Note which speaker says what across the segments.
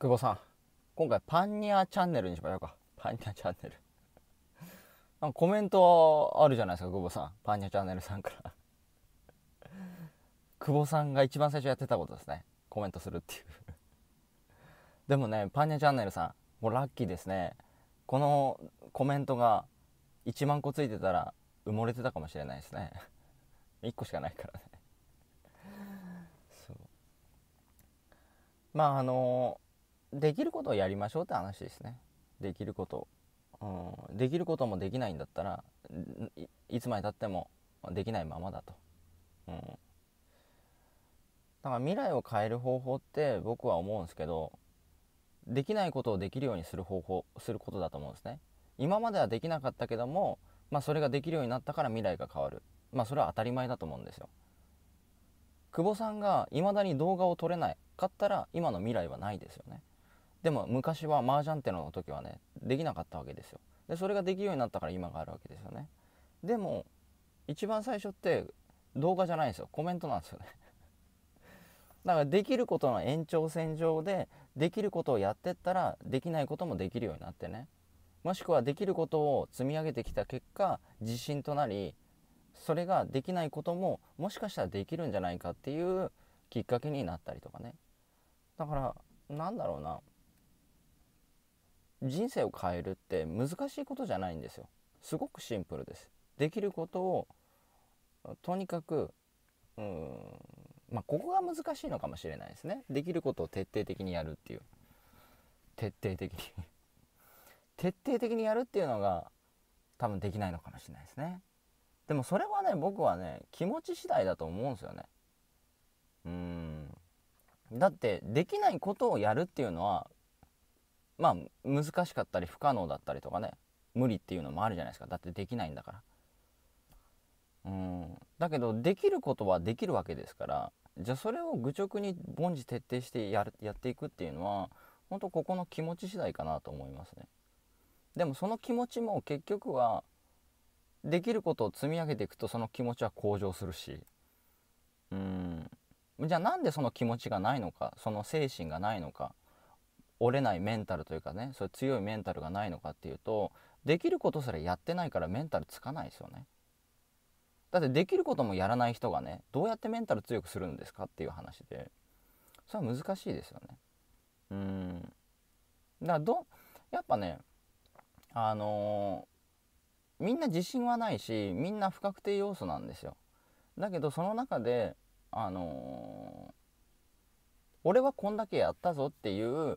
Speaker 1: 久保さん今回パンニアチャンネルにしましょうかパンニアチャンネル なんコメントあるじゃないですか久保さんパンニアチャンネルさんから 久保さんが一番最初やってたことですねコメントするっていう でもねパンニーチャンネルさんもうラッキーですねこのコメントが1万個ついてたら埋もれてたかもしれないですね1個しかないからねそうまああのできることをやりましょうって話ですねできること、うん、できることもできないんだったらいつまでたってもできないままだと、うん、だから未来を変える方法って僕は思うんですけどできないことをできるようにする方法することだと思うんですね今まではできなかったけども、まあ、それができるようになったから未来が変わるまあそれは当たり前だと思うんですよ久保さんが未だに動画を撮れないかったら今の未来はないですよねでも昔は麻雀っての時はねできなかったわけですよでそれができるようになったから今があるわけですよねでも一番最初って動画じゃないんですよコメントなんですよね だからできることの延長線上でできることをやってったらできないこともできるようになってねもしくはできることを積み上げてきた結果自信となりそれができないことももしかしたらできるんじゃないかっていうきっかけになったりとかねだからなんだろうな人生を変えるって難しいことじゃないんですよすごくシンプルですできることをとにかくうんまあここが難しいのかもしれないですねできることを徹底的にやるっていう徹底的に 徹底的にやるっていうのが多分できないのかもしれないですねでもそれはね僕はね気持ち次第だと思うんですよねうんだってできないことをやるっていうのはまあ難しかったり不可能だったりとかね無理っていうのもあるじゃないですかだってできないんだからうんだけどできることはできるわけですからじゃあそれを愚直に凡事徹底してやるやっていくっていうのは本当ここの気持ち次第かなと思いますねでもその気持ちも結局はできることを積み上げていくとその気持ちは向上するしうんじゃあなんでその気持ちがないのかその精神がないのか折れないメンタルというかねそう強いメンタルがないのかっていうとできることすらやってないからメンタルつかないですよね。だってできることもやらない人がねどうやってメンタル強くするんですかっていう話でそれは難しいですよね。うんだからどやっぱねあのー、みんな自信はないしみんな不確定要素なんですよ。だけどその中であのー、俺はこんだけやったぞっていう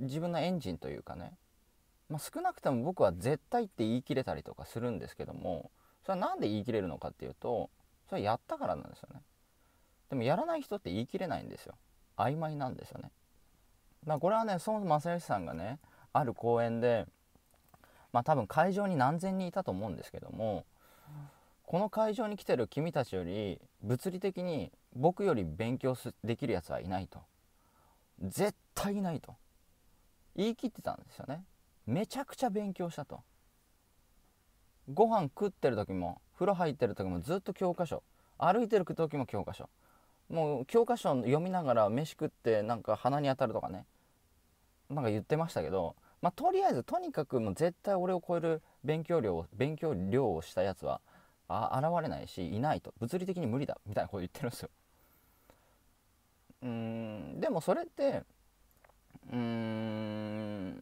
Speaker 1: 自分のエンジンというかね、まあ、少なくとも僕は絶対って言い切れたりとかするんですけどもそれは何で言い切れるのかっていうとそれやったからなんですよねでもやらない人って言い切れないんですよ曖昧なんですよねだからこれはね孫正義さんがねある公演でまあ多分会場に何千人いたと思うんですけどもこの会場に来てる君たちより物理的に僕より勉強できるやつはいないと絶対ないと言い切ってたんですよねめちゃくちゃ勉強したとご飯食ってる時も風呂入ってる時もずっと教科書歩いてる時も教科書もう教科書読みながら飯食ってなんか鼻に当たるとかねなんか言ってましたけど、まあ、とりあえずとにかくもう絶対俺を超える勉強量を勉強量をしたやつはあ現れないしいないと物理的に無理だみたいなこと言ってるんですようんでもそれってうん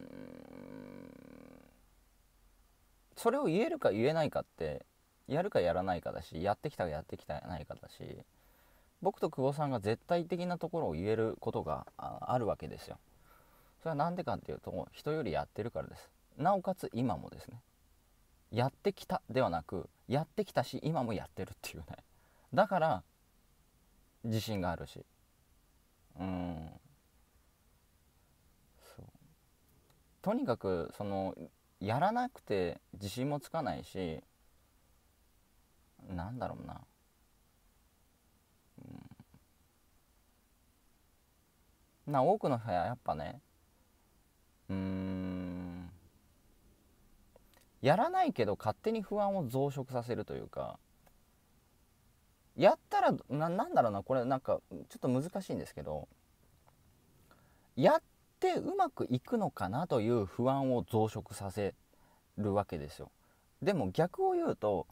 Speaker 1: それを言えるか言えないかってやるかやらないかだしやってきたかやってきたないかだし僕と久保さんが絶対的なところを言えることがあるわけですよ。それは何でかっていうと人よりやってるからです。なおかつ今もですねやってきたではなくやってきたし今もやってるっていうねだから自信があるしうんそうとにかくそのやらなくて自信もつかないしなんだろうな、うん、な多くの人はやっぱねうんやらないけど勝手に不安を増殖させるというかやったらななんだろうなこれなんかちょっと難しいんですけどやってうまくいくのかなという不安を増殖させるわけですよ。でも逆を言うと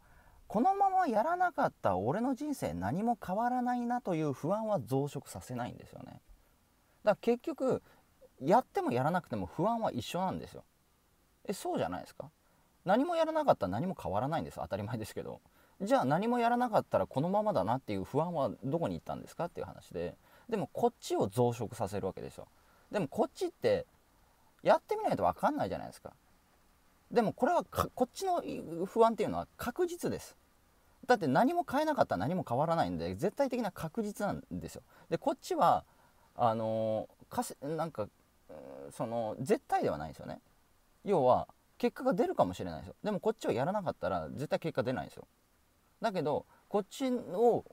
Speaker 1: このままやらなかった俺の人生何も変わらないなという不安は増殖させないんですよね。だから結局やってもやらなくても不安は一緒なんですよ。えそうじゃないですか何もやらなかったら何も変わらないんです当たり前ですけどじゃあ何もやらなかったらこのままだなっていう不安はどこに行ったんですかっていう話ででもこっちを増殖させるわけですよでもこっちってやってみないと分かんないじゃないですかでもこれはこっちの不安っていうのは確実ですだって何も変えなかったら何も変わらないんで絶対的な確実なんですよでこっちはあのかせなんかその絶対ではないんですよね要は結果が出るかもしれないですよでもこっちをやらなかったら絶対結果出ないんですよだけどこっちを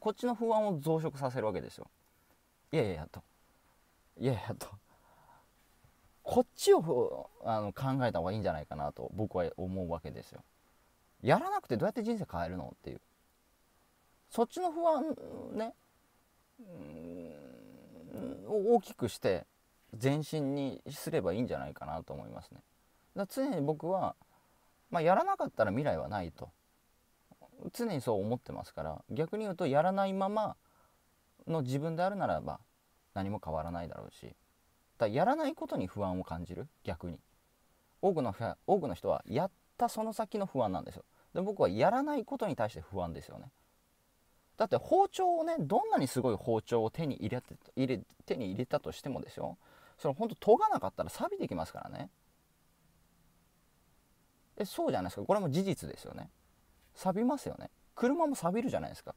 Speaker 1: こっちの不安を増殖させるわけですよ。いやいやと。いやいやと。こっちをあの考えた方がいいんじゃないかなと僕は思うわけですよ。やらなくてどうやって人生変えるのっていう。そっちの不安ねを大きくして前進にすればいいんじゃないかなと思いますね。だ常に僕は、まあ、やらなかったら未来はないと。常にそう思ってますから逆に言うとやらないままの自分であるならば何も変わらないだろうしだやらないことに不安を感じる逆に多くの多くの人はやったその先の不安なんですよで僕はやらないことに対して不安ですよねだって包丁をねどんなにすごい包丁を手に入れて入れ手に入れたとしてもですよそれほんと研がなかったら錆びてきますからねえそうじゃないですかこれも事実ですよね錆びますよね車も錆びるじゃないですか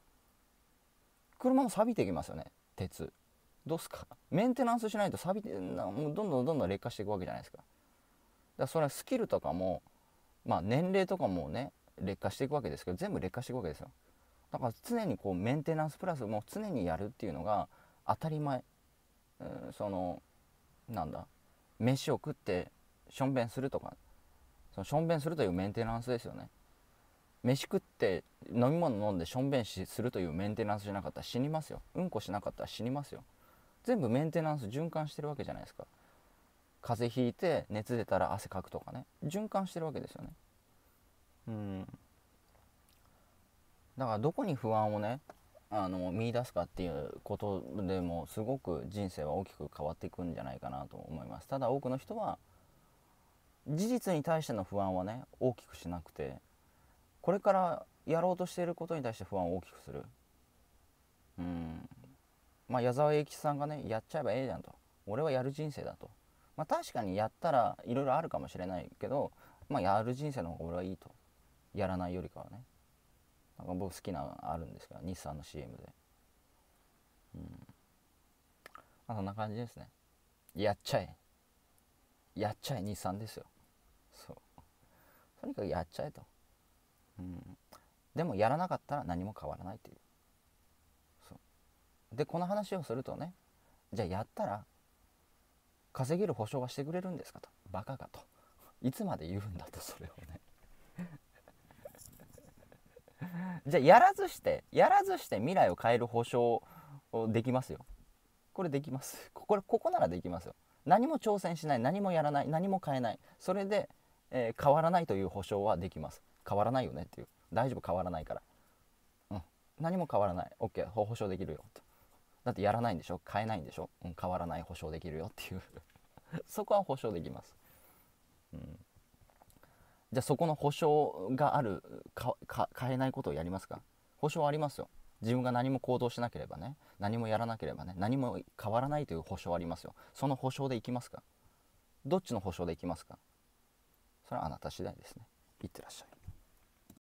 Speaker 1: 車も錆びてきますよね鉄どうすかメンテナンスしないと錆びてもうどんどんどんどん劣化していくわけじゃないですかだからそれはスキルとかもまあ年齢とかもね劣化していくわけですけど全部劣化していくわけですよだから常にこうメンテナンスプラスもう常にやるっていうのが当たり前、うん、そのなんだ飯を食ってしょんべんするとかそのしょんべんするというメンテナンスですよね飯食って飲み物飲んでしょんべんしするというメンテナンスじゃなかったら死にますようんこしなかったら死にますよ全部メンテナンス循環してるわけじゃないですか風邪ひいて熱出たら汗かくとかね循環してるわけですよねうんだからどこに不安をねあの見出すかっていうことでもすごく人生は大きく変わっていくんじゃないかなと思いますただ多くの人は事実に対しての不安はね大きくしなくてこれからやろうとしていることに対して不安を大きくするうんまあ矢沢永吉さんがねやっちゃえばええじゃんと俺はやる人生だとまあ確かにやったらいろいろあるかもしれないけどまあやる人生の方が俺はいいとやらないよりかはねなんか僕好きなあるんですけど日産の CM でうんまあそんな感じですねやっちゃえやっちゃえ日産ですよそうとにかくやっちゃえとうん、でもやらなかったら何も変わらないというそうでこの話をするとねじゃあやったら稼げる保証はしてくれるんですかとバカかといつまで言うんだとそれをね じゃあやらずしてやらずして未来を変える保証をできますよこれできますこれここならできますよ何も挑戦しない何もやらない何も変えないそれで、えー、変わらないという保証はできます変わらないよねっていう大丈夫変わらないから、うん、何も変わらない OK 保証できるよとだってやらないんでしょ変えないんでしょ、うん、変わらない保証できるよっていう そこは保証できます、うん、じゃあそこの保証があるか変えないことをやりますか保証ありますよ自分が何も行動しなければね何もやらなければね何も変わらないという保証ありますよその保証でいきますかどっちの保証でいきますかそれはあなた次第ですねいってらっしゃい